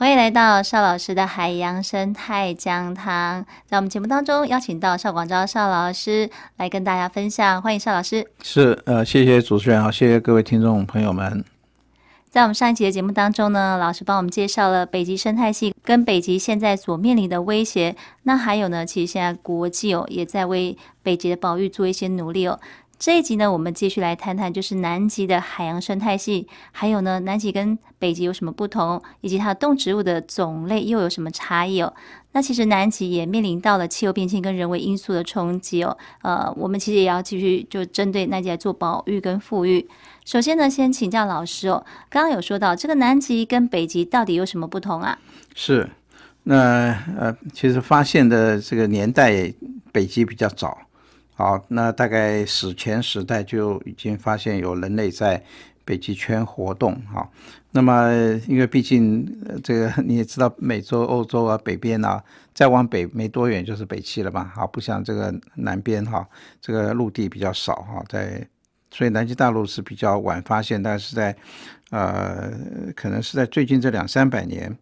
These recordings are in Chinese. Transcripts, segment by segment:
欢迎来到邵老师的海洋生态讲堂，在我们节目当中邀请到邵广昭邵老师来跟大家分享，欢迎邵老师。是，呃，谢谢主持人啊，谢谢各位听众朋友们。在我们上一集的节目当中呢，老师帮我们介绍了北极生态系跟北极现在所面临的威胁，那还有呢，其实现在国际哦也在为北极的保育做一些努力哦。这一集呢，我们继续来谈谈，就是南极的海洋生态系，还有呢，南极跟北极有什么不同，以及它动植物的种类又有什么差异哦。那其实南极也面临到了气候变迁跟人为因素的冲击哦。呃，我们其实也要继续就针对南极来做保育跟复育。首先呢，先请教老师哦，刚刚有说到这个南极跟北极到底有什么不同啊？是，那呃，其实发现的这个年代，北极比较早。好，那大概史前时代就已经发现有人类在北极圈活动。好，那么因为毕竟这个你也知道，美洲、欧洲啊，北边啊，再往北没多远就是北极了嘛。好，不像这个南边哈，这个陆地比较少哈，在，所以南极大陆是比较晚发现，但是在，呃，可能是在最近这两三百年。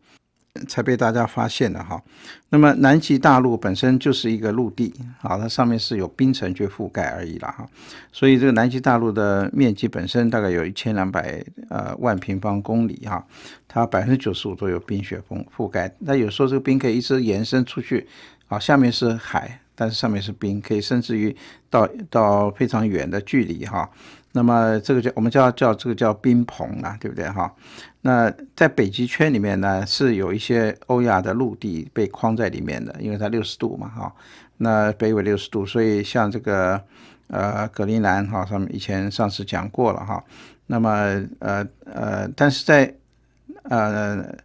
才被大家发现的哈，那么南极大陆本身就是一个陆地啊，它上面是有冰层去覆盖而已了哈，所以这个南极大陆的面积本身大概有一千两百呃万平方公里哈，它百分之九十五都有冰雪封覆盖，那有时候这个冰可以一直延伸出去，好下面是海，但是上面是冰，可以甚至于到到非常远的距离哈。那么这个叫我们叫叫这个叫冰棚啊，对不对哈？那在北极圈里面呢，是有一些欧亚的陆地被框在里面的，因为它六十度嘛哈。那北纬六十度，所以像这个呃格陵兰哈，上面以前上次讲过了哈。那么呃呃，但是在呃。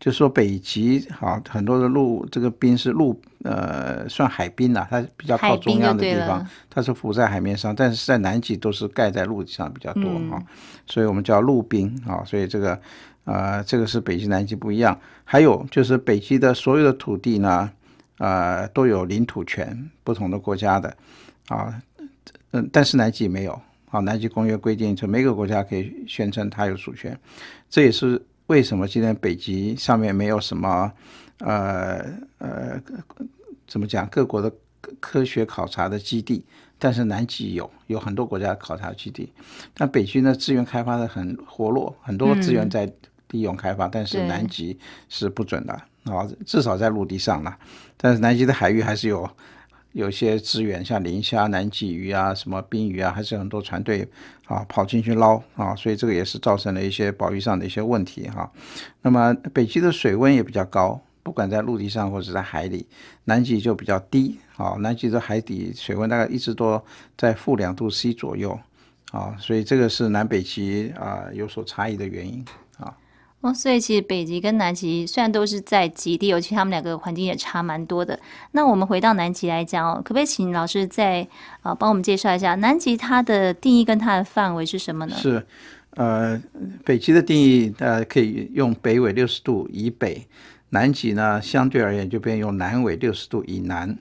就说北极好，很多的陆这个冰是陆呃算海冰啦，它比较靠中央的地方，它是浮在海面上，但是在南极都是盖在陆地上比较多哈，所以我们叫陆冰啊，所以这个呃这个是北极南极不一样。还有就是北极的所有的土地呢，呃都有领土权，不同的国家的啊，嗯，但是南极没有啊，南极公约规定，就每个国家可以宣称它有主权，这也是。为什么今天北极上面没有什么，呃呃，怎么讲？各国的科学考察的基地，但是南极有，有很多国家的考察基地。但北极呢，资源开发的很活络，很多资源在利用开发，但是南极是不准的啊，至少在陆地上了。但是南极的海域还是有。有些资源像磷虾、南鲫鱼啊、什么冰鱼啊，还是很多船队啊跑进去捞啊，所以这个也是造成了一些保育上的一些问题哈。那么北极的水温也比较高，不管在陆地上或者在海里，南极就比较低啊。南极的海底水温大概一直都在负两度 C 左右啊，所以这个是南北极啊有所差异的原因。哦，所以其实北极跟南极虽然都是在极地，尤其他们两个环境也差蛮多的。那我们回到南极来讲哦，可不可以请老师在啊帮我们介绍一下南极它的定义跟它的范围是什么呢？是，呃，北极的定义大家可以用北纬六十度以北，南极呢相对而言就变用南纬六十度以南，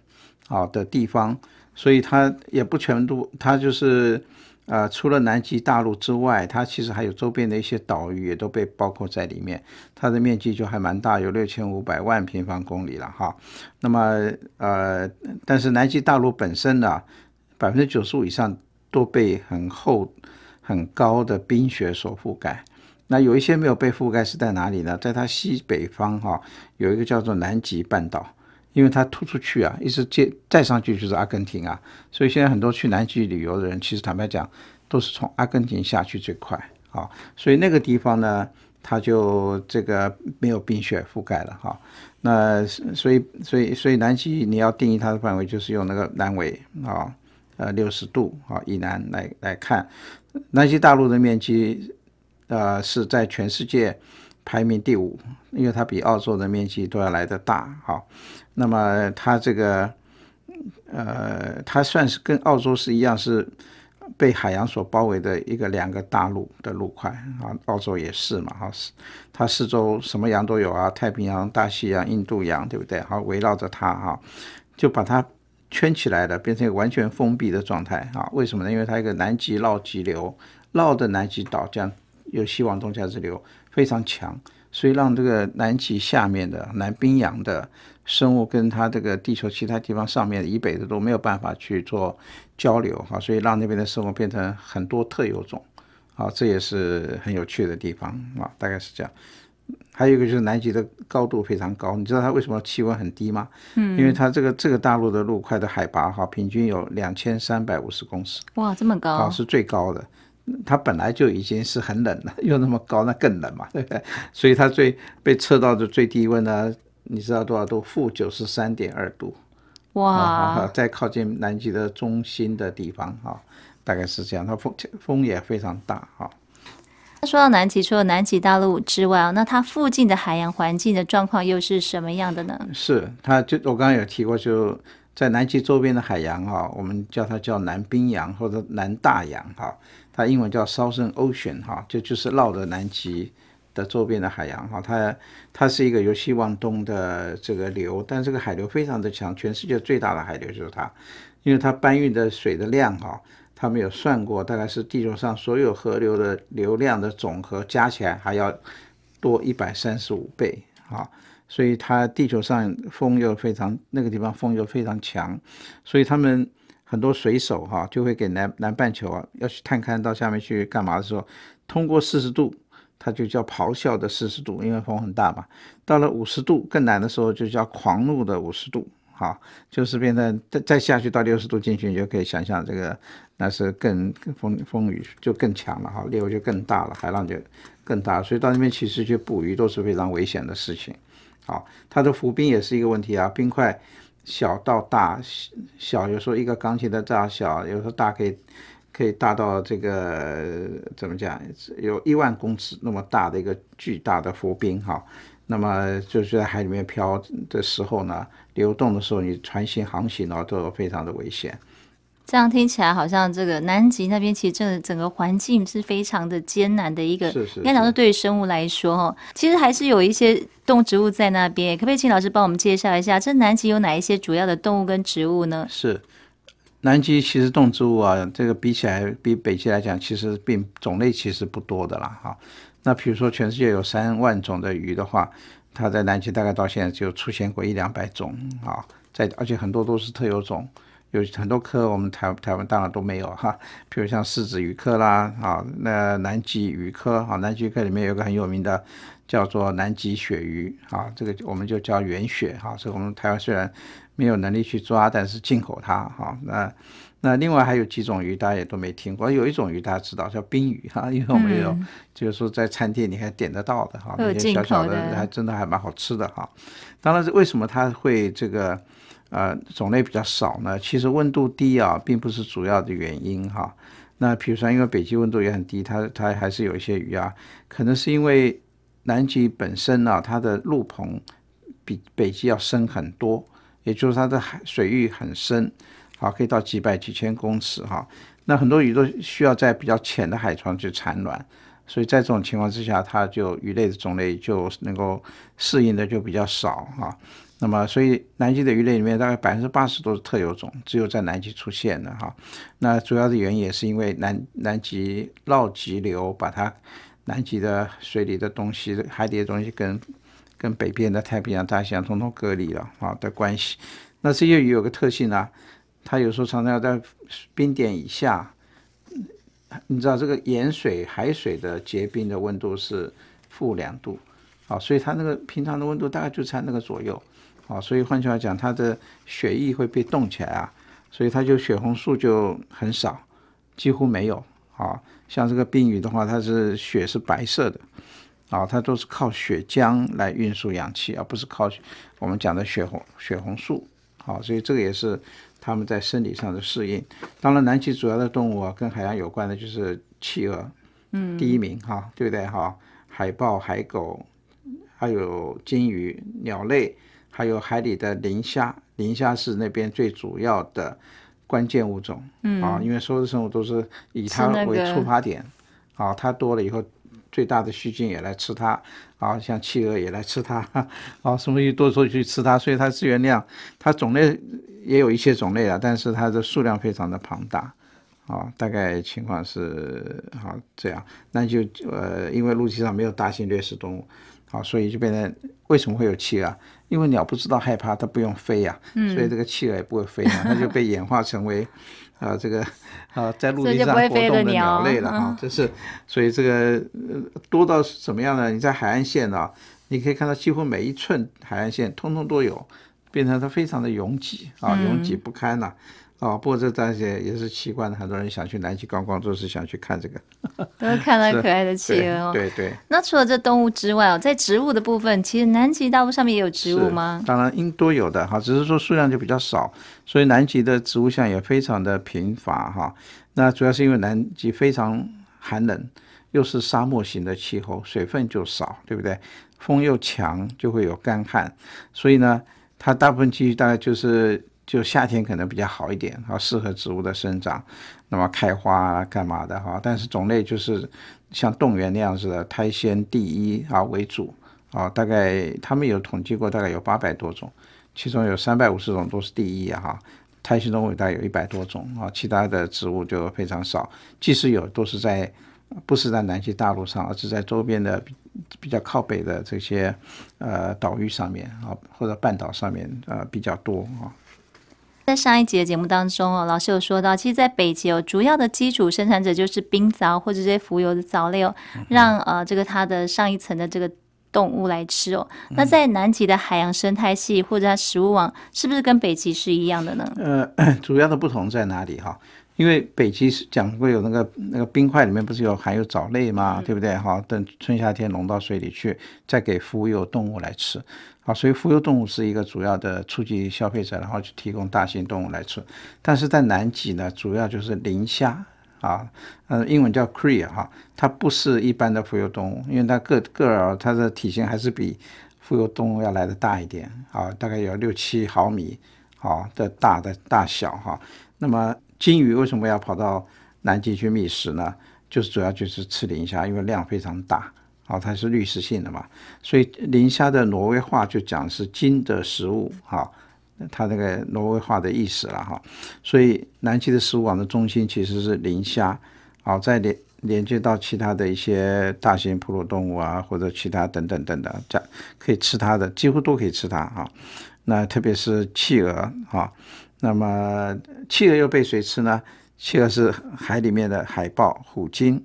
好的地方，所以它也不全都，它就是。呃，除了南极大陆之外，它其实还有周边的一些岛屿也都被包括在里面。它的面积就还蛮大，有六千五百万平方公里了哈。那么，呃，但是南极大陆本身呢，百分之九十五以上都被很厚、很高的冰雪所覆盖。那有一些没有被覆盖是在哪里呢？在它西北方哈，有一个叫做南极半岛。因为它突出去啊，一直接再上去就是阿根廷啊，所以现在很多去南极旅游的人，其实坦白讲，都是从阿根廷下去最快啊。所以那个地方呢，它就这个没有冰雪覆盖了哈。那所以所以所以南极你要定义它的范围，就是用那个南纬啊，呃六十度啊以南来来看。南极大陆的面积，呃是在全世界排名第五，因为它比澳洲的面积都要来的大啊。那么它这个，呃，它算是跟澳洲是一样，是被海洋所包围的一个两个大陆的陆块啊。澳洲也是嘛，哈，是它四周什么洋都有啊，太平洋、大西洋、印度洋，对不对？好，围绕着它哈，就把它圈起来了，变成一个完全封闭的状态啊。为什么呢？因为它一个南极绕极流绕着南极岛这样由西往东这样流，非常强，所以让这个南极下面的南冰洋的。生物跟它这个地球其他地方上面以北的都没有办法去做交流哈，所以让那边的生物变成很多特有种，啊，这也是很有趣的地方啊，大概是这样。还有一个就是南极的高度非常高，你知道它为什么气温很低吗？嗯，因为它这个这个大陆的陆块的海拔哈，平均有两千三百五十公尺。哇，这么高，是最高的。它本来就已经是很冷了，又那么高，那更冷嘛，对不对？所以它最被测到的最低温呢？你知道多少度？负九十三点二度。哇！在靠近南极的中心的地方啊，大概是这样。它风风也非常大啊。那说到南极，除了南极大陆之外，那它附近的海洋环境的状况又是什么样的呢？是它就我刚刚有提过，就在南极周边的海洋哈，我们叫它叫南冰洋或者南大洋哈，它英文叫 Southern Ocean 哈，这就是绕着南极。周边的海洋哈，它它是一个由西往东的这个流，但这个海流非常的强，全世界最大的海流就是它，因为它搬运的水的量哈，他们有算过，大概是地球上所有河流的流量的总和加起来还要多一百三十五倍啊，所以它地球上风又非常那个地方风又非常强，所以他们很多水手哈就会给南南半球啊要去探看到下面去干嘛的时候通过四十度。它就叫咆哮的四十度，因为风很大嘛。到了五十度更难的时候，就叫狂怒的五十度，好，就是变得再再下去到六十度进去，你就可以想象这个那是更风风雨就更强了哈，烈物就更大了，海浪就更大，所以到那边其实去捕鱼都是非常危险的事情。好，它的浮冰也是一个问题啊，冰块小到大，小有时候一个钢琴的大小，有时候大可以。可以大到这个怎么讲？有一万公尺那么大的一个巨大的浮冰哈，那么就是在海里面漂的时候呢，流动的时候，你船行航行呢都有非常的危险。这样听起来好像这个南极那边其实真的整个环境是非常的艰难的一个。是是。应该讲是对于生物来说哈，其实还是有一些动植物在那边。可不可以请老师帮我们介绍一下，这南极有哪一些主要的动物跟植物呢？是。南极其实动植物啊，这个比起来比北极来讲，其实并种类其实不多的啦哈。那比如说全世界有三万种的鱼的话，它在南极大概到现在就出现过一两百种啊，在而且很多都是特有种，有很多科我们台台湾当然都没有哈。比如像四子鱼科啦，啊，那南极鱼科啊，南极科里面有个很有名的。叫做南极鳕鱼啊，这个我们就叫原鳕哈。所以我们台湾虽然没有能力去抓，但是进口它哈。那那另外还有几种鱼大家也都没听过，有一种鱼大家知道叫冰鱼哈，因为我们有就是说在餐厅你还点得到的哈，那些小小的还真的还蛮好吃的哈。当然，是为什么它会这个呃种类比较少呢？其实温度低啊，并不是主要的原因哈。那比如说，因为北极温度也很低，它它还是有一些鱼啊，可能是因为。南极本身啊，它的陆棚比北极要深很多，也就是它的海水域很深，好，可以到几百几千公尺哈。那很多鱼都需要在比较浅的海床去产卵，所以在这种情况之下，它就鱼类的种类就能够适应的就比较少哈。那么，所以南极的鱼类里面大概百分之八十都是特有种，只有在南极出现的哈。那主要的原因也是因为南南极绕极流把它。南极的水里的东西、海底的东西，跟跟北边的太平洋、大西洋，统统隔离了啊的关系。那这些鱼有个特性呢，它有时候常常要在冰点以下。你知道这个盐水、海水的结冰的温度是负两度，啊，所以它那个平常的温度大概就差那个左右，啊，所以换句话讲，它的血液会被冻起来啊，所以它就血红素就很少，几乎没有啊。像这个冰鱼的话，它是血是白色的，啊，它都是靠血浆来运输氧气，而不是靠我们讲的血红血红素，好，所以这个也是它们在生理上的适应。当然，南极主要的动物啊，跟海洋有关的就是企鹅，嗯，第一名哈，对不对哈？海豹、海狗，还有鲸鱼、鸟类，还有海里的磷虾，磷虾是那边最主要的。关键物种啊，因为所有的生物都是以它为出发点，啊，它多了以后，最大的细菌也来吃它，啊，像企鹅也来吃它，啊，什么鱼多出去吃它，所以它资源量，它种类也有一些种类啊，但是它的数量非常的庞大，啊，大概情况是啊这样，那就呃，因为陆地上没有大型掠食动物。好，所以就变成为什么会有企鹅？因为鸟不知道害怕，它不用飞呀，所以这个企鹅也不会飞啊，它就被演化成为啊这个啊在陆地上活动的鸟类了啊。这是所以这个多到怎么样呢？你在海岸线啊，你可以看到几乎每一寸海岸线通通都有，变成它非常的拥挤啊，拥挤不堪呐。啊，不过这大然也是奇怪的，很多人想去南极观光，就是想去看这个，都看到可爱的企鹅。对对。那除了这动物之外，哦，在植物的部分，其实南极大陆上面也有植物吗？当然应多有的哈，只是说数量就比较少，所以南极的植物相也非常的贫乏哈。那主要是因为南极非常寒冷，又是沙漠型的气候，水分就少，对不对？风又强，就会有干旱，所以呢，它大部分区域大概就是。就夏天可能比较好一点啊，适合植物的生长，那么开花干嘛的哈？但是种类就是像动园那样子的苔藓第一啊为主啊，大概他们有统计过，大概有八百多种，其中有三百五十种都是第一。啊，苔藓中伟大有一百多种啊，其他的植物就非常少，即使有都是在不是在南极大陆上，而是在周边的比较靠北的这些呃岛屿上面啊，或者半岛上面呃比较多啊。在上一节的节目当中哦，老师有说到，其实，在北极哦，主要的基础生产者就是冰藻或者这些浮游的藻类哦，让呃这个它的上一层的这个动物来吃哦。那在南极的海洋生态系或者它食物网，是不是跟北极是一样的呢？呃，主要的不同在哪里哈？因为北极是讲过有那个那个冰块里面不是有含有藻类嘛，对不对哈？等春夏天融到水里去，再给浮游动物来吃。所以浮游动物是一个主要的初级消费者，然后去提供大型动物来吃。但是在南极呢，主要就是磷虾啊，呃，英文叫 c r e e l 哈，它不是一般的浮游动物，因为它个个儿，它的体型还是比浮游动物要来的大一点啊，大概有六七毫米啊的大的大小哈。那么金鱼为什么要跑到南极去觅食呢？就是主要就是吃磷虾，因为量非常大。哦，它是滤食性的嘛，所以磷虾的挪威话就讲是鲸的食物，哈，它那个挪威话的意思了哈。所以南极的食物网的中心其实是磷虾，好，在连连接到其他的一些大型哺乳动物啊，或者其他等等等等，这可以吃它的几乎都可以吃它啊。那特别是企鹅啊，那么企鹅又被谁吃呢？企鹅是海里面的海豹、虎鲸。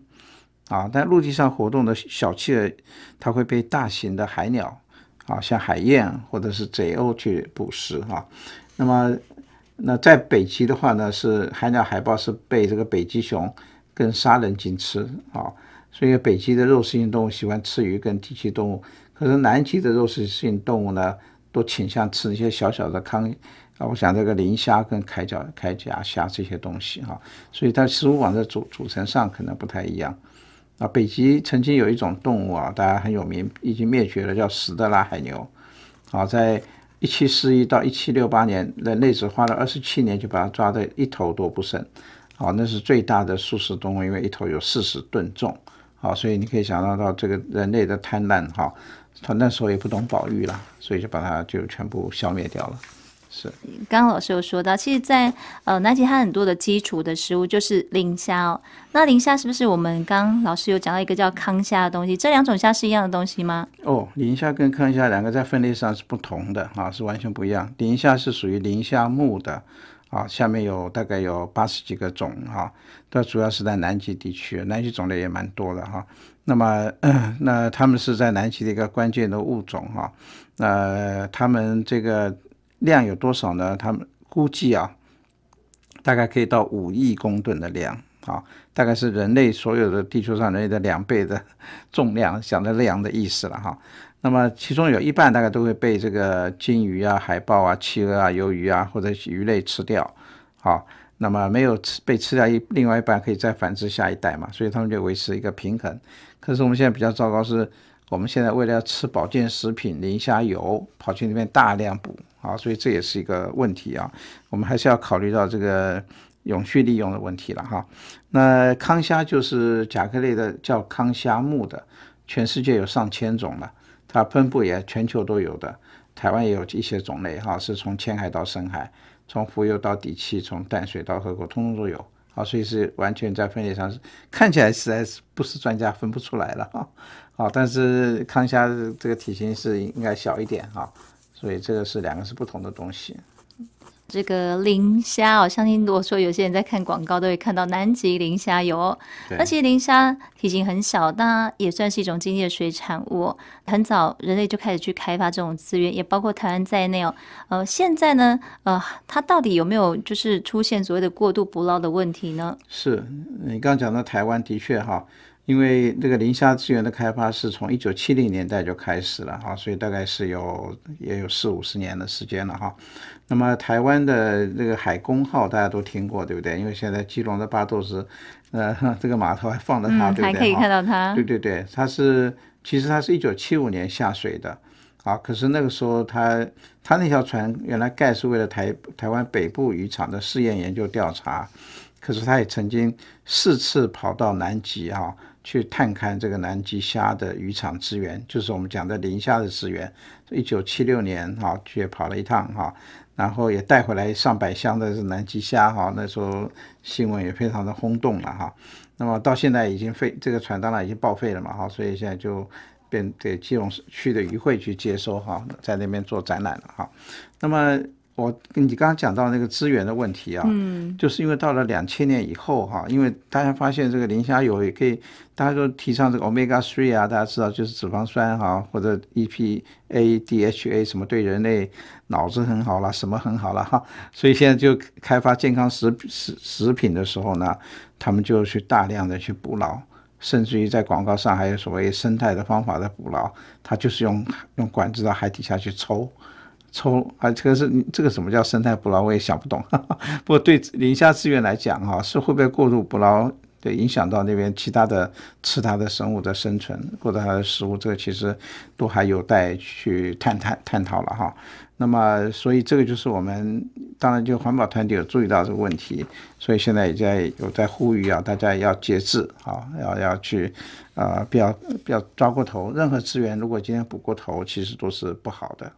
啊，但陆地上活动的小企鹅，它会被大型的海鸟，啊，像海燕或者是贼鸥去捕食哈。那么，那在北极的话呢，是海鸟海豹是被这个北极熊跟杀人鲸吃啊。所以北极的肉食性动物喜欢吃鱼跟低栖动物，可是南极的肉食性动物呢，都倾向吃一些小小的糠啊，我想这个磷虾跟铠甲铠甲虾这些东西哈。所以它食物网的组组成上可能不太一样。啊，北极曾经有一种动物啊，大家很有名，已经灭绝了，叫史德拉海牛。啊，在一七四一到一七六八年，人类只花了二十七年就把它抓的一头都不剩。啊，那是最大的素食动物，因为一头有四十吨重。啊，所以你可以想象到这个人类的贪婪哈，他那时候也不懂保育了，所以就把它就全部消灭掉了。是。刚刚老师有说到，其实，在呃南极，它很多的基础的食物就是磷虾。那磷虾是不是我们刚老师有讲到一个叫糠虾的东西？这两种虾是一样的东西吗？哦，磷虾跟糠虾两个在分类上是不同的啊，是完全不一样。磷虾是属于磷虾目的，啊，下面有大概有八十几个种啊，它主要是在南极地区，南极种类也蛮多的哈。那么，那它们是在南极的一个关键的物种啊，那它们这个。量有多少呢？他们估计啊，大概可以到五亿公吨的量，啊，大概是人类所有的地球上人类的两倍的重量，想的量的意思了哈。那么其中有一半大概都会被这个鲸鱼啊、海豹啊、企鹅啊、鱿鱼啊或者鱼类吃掉，好，那么没有吃被吃掉一另外一半可以再繁殖下一代嘛，所以他们就维持一个平衡。可是我们现在比较糟糕，是我们现在为了要吃保健食品磷虾油，跑去那边大量捕。好，所以这也是一个问题啊，我们还是要考虑到这个永续利用的问题了哈。那康虾就是甲壳类的，叫康虾目的，全世界有上千种了，它分布也全球都有的，台湾也有一些种类哈，是从浅海到深海，从浮游到底栖，从淡水到河口，通通都有。好，所以是完全在分类上是看起来实在是不是专家分不出来了哈。好，但是康虾这个体型是应该小一点哈。所以这个是两个是不同的东西。这个磷虾哦，相信如果说有些人在看广告，都会看到南极磷虾油。那其实磷虾体型很小，但也算是一种经济的水产物。很早人类就开始去开发这种资源，也包括台湾在内哦。呃，现在呢，呃，它到底有没有就是出现所谓的过度捕捞的问题呢？是你刚刚讲到台湾的确哈。因为这个磷虾资源的开发是从一九七零年代就开始了哈，所以大概是有也有四五十年的时间了哈。那么台湾的那个海工号大家都听过对不对？因为现在基隆的八斗子，呃，这个码头还放着它，对不对？还可以看到它。对对对，它是其实它是一九七五年下水的，啊，可是那个时候它它那条船原来盖是为了台台湾北部渔场的试验研究调查，可是它也曾经四次跑到南极啊。去探勘这个南极虾的渔场资源，就是我们讲的磷虾的资源。一九七六年啊，去跑了一趟啊，然后也带回来上百箱的是南极虾哈。那时候新闻也非常的轰动了哈。那么到现在已经废，这个船当然已经报废了嘛哈，所以现在就变给基隆区的渔会去接收哈，在那边做展览了哈。那么。我跟你刚刚讲到那个资源的问题啊，嗯，就是因为到了两千年以后哈，因为大家发现这个磷虾油也可以，大家都提倡这个 omega three 啊，大家知道就是脂肪酸哈，或者 EPA、DHA 什么对人类脑子很好了，什么很好了哈，所以现在就开发健康食食食品的时候呢，他们就去大量的去捕捞，甚至于在广告上还有所谓生态的方法的捕捞，它就是用用管子到海底下去抽。抽，啊，这个是这个什么叫生态捕捞，我也想不懂。不过对磷虾资源来讲，哈，是会不会过度捕捞对影响到那边其他的吃它的生物的生存，或者它的食物，这个其实都还有待去探探探讨了哈。那么，所以这个就是我们当然就环保团体有注意到这个问题，所以现在也在有在呼吁啊，大家要节制，啊，要要去啊，不要不要抓过头。任何资源如果今天捕过头，其实都是不好的。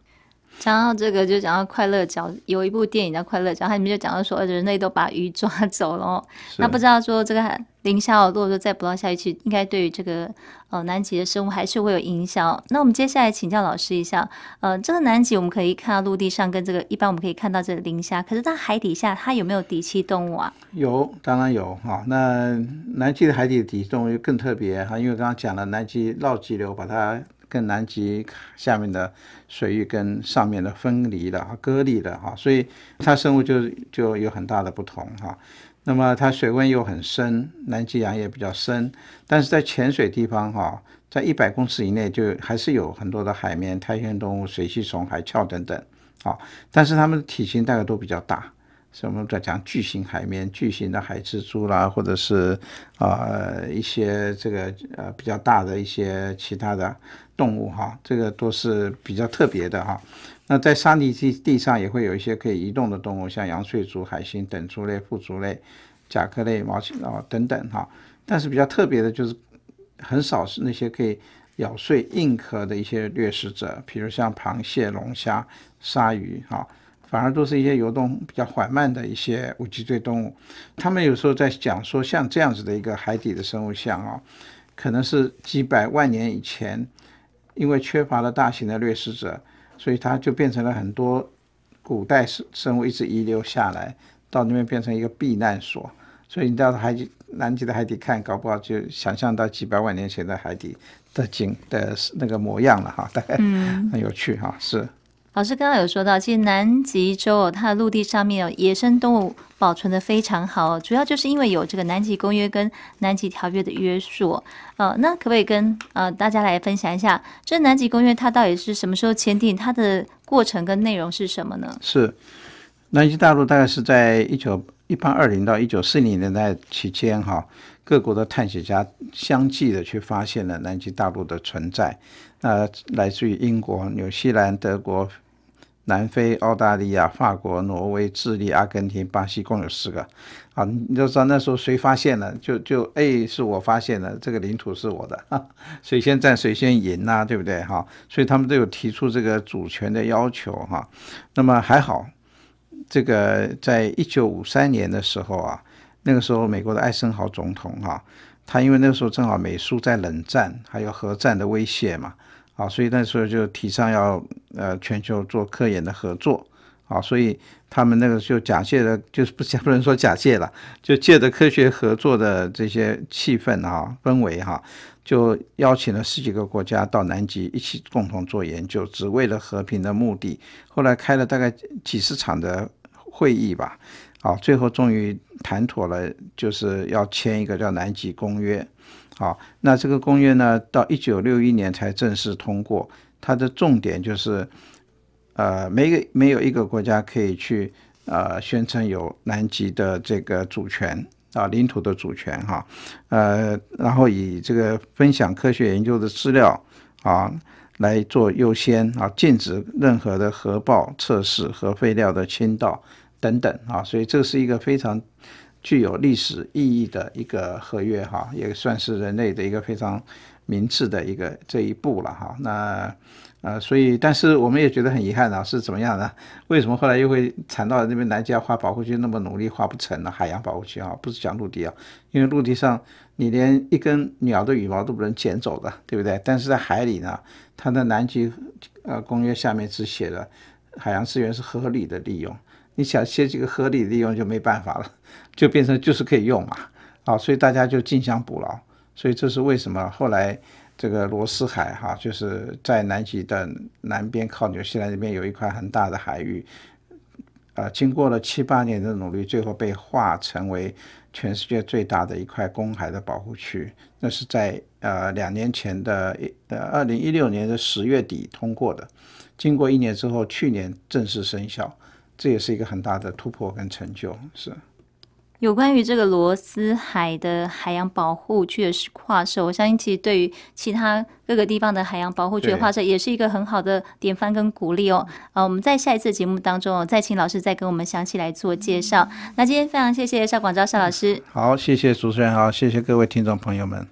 讲到这个，就讲到快乐角，有一部电影叫《快乐角》，它里面就讲到说，人类都把鱼抓走了。那不知道说这个磷虾如果说再不到下一期，应该对于这个呃南极的生物还是会有影响。那我们接下来请教老师一下，呃，这个南极我们可以看到陆地上跟这个一般我们可以看到这个磷虾，可是它海底下它有没有底栖动物啊？有，当然有哈。那南极的海底的底栖动物更特别哈，因为刚刚讲了南极绕极流把它。跟南极下面的水域跟上面的分离了啊，裂了哈，所以它生物就就有很大的不同哈。那么它水温又很深，南极洋也比较深，但是在浅水地方哈，在一百公尺以内就还是有很多的海绵、苔藓动物、水螅虫、海鞘等等啊，但是它们体型大概都比较大。什么在讲巨型海绵、巨型的海蜘蛛啦，或者是啊一些这个呃比较大的一些其他的动物哈，这个都是比较特别的哈。那在沙地地地上也会有一些可以移动的动物，像羊水族、海星等足类、腹足类、甲壳类、毛蟹啊等等哈。但是比较特别的就是很少是那些可以咬碎硬壳的一些掠食者，比如像螃蟹、龙虾、鲨鱼哈。反而都是一些游动比较缓慢的一些无脊椎动物，他们有时候在讲说，像这样子的一个海底的生物像啊，可能是几百万年以前，因为缺乏了大型的掠食者，所以它就变成了很多古代生生物一直遗留下来，到那边变成一个避难所。所以你到海底南极的海底看，搞不好就想象到几百万年前的海底的景的那个模样了哈，概 很有趣哈，是。老师刚刚有说到，其实南极洲哦，它的陆地上面哦，野生动物保存的非常好哦，主要就是因为有这个南极公约跟南极条约的约束。呃，那可不可以跟呃大家来分享一下，这南极公约它到底是什么时候签订？它的过程跟内容是什么呢？是南极大陆大概是在一九一八二零到一九四零年代期间哈，各国的探险家相继的去发现了南极大陆的存在。那来自于英国、纽西兰、德国。南非、澳大利亚、法国、挪威、智利、阿根廷、巴西，共有四个。啊，你知道那时候谁发现了？就就 A 是我发现的，这个领土是我的，谁先占谁先赢呐，对不对？哈，所以他们都有提出这个主权的要求哈。那么还好，这个在一九五三年的时候啊，那个时候美国的艾森豪总统哈，他因为那个时候正好美苏在冷战，还有核战的威胁嘛。啊，所以那时候就提倡要呃全球做科研的合作，啊，所以他们那个就假借的，就是不 不能说假借了，就借着科学合作的这些气氛啊氛围哈，就邀请了十几个国家到南极一起共同做研究，只为了和平的目的。后来开了大概几十场的会议吧，啊，最后终于谈妥了，就是要签一个叫《南极公约》。好，那这个公约呢，到一九六一年才正式通过。它的重点就是，呃，没没有一个国家可以去呃宣称有南极的这个主权啊，领土的主权哈，呃，然后以这个分享科学研究的资料啊来做优先啊，禁止任何的核爆测试、核废料的倾倒等等啊，所以这是一个非常。具有历史意义的一个合约哈，也算是人类的一个非常明智的一个这一步了哈。那呃，所以但是我们也觉得很遗憾啊，是怎么样呢？为什么后来又会惨到那边南极画保护区那么努力画不成呢？海洋保护区啊，不是讲陆地啊，因为陆地上你连一根鸟的羽毛都不能捡走的，对不对？但是在海里呢，它的南极呃公约下面只写了海洋资源是合理的利用。你想写几个合理利用就没办法了，就变成就是可以用嘛啊，所以大家就竞相捕捞，所以这是为什么？后来这个罗斯海哈，就是在南极的南边靠纽西兰那边有一块很大的海域，呃，经过了七八年的努力，最后被划成为全世界最大的一块公海的保护区。那是在呃两年前的呃二零一六年的十月底通过的，经过一年之后，去年正式生效。这也是一个很大的突破跟成就，是有关于这个罗斯海的海洋保护区的跨社，我相信其实对于其他各个地方的海洋保护区的划社也是一个很好的典范跟鼓励哦。啊，我们在下一次节目当中哦，再请老师再跟我们详细来做介绍。那今天非常谢谢邵广昭邵老师，好，谢谢主持人好，谢谢各位听众朋友们。